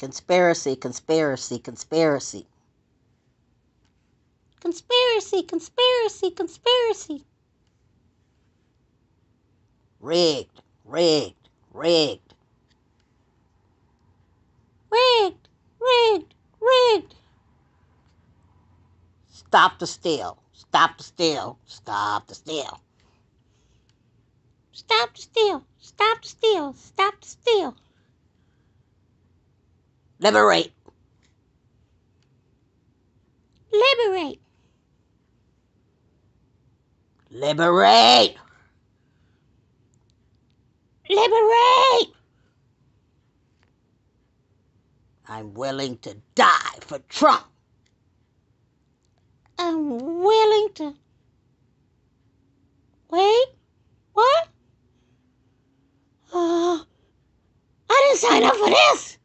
Conspiracy, conspiracy, conspiracy. Conspiracy, conspiracy, conspiracy. Rigged, rigged, rigged. Rigged, rigged, rigged. Stop the steal, stop the steal, stop the steal. Stop the steal, stop the steal, stop the steal. Liberate. Liberate. Liberate. Liberate. I'm willing to die for Trump. I'm willing to. Wait, what? Uh, I didn't sign up for this.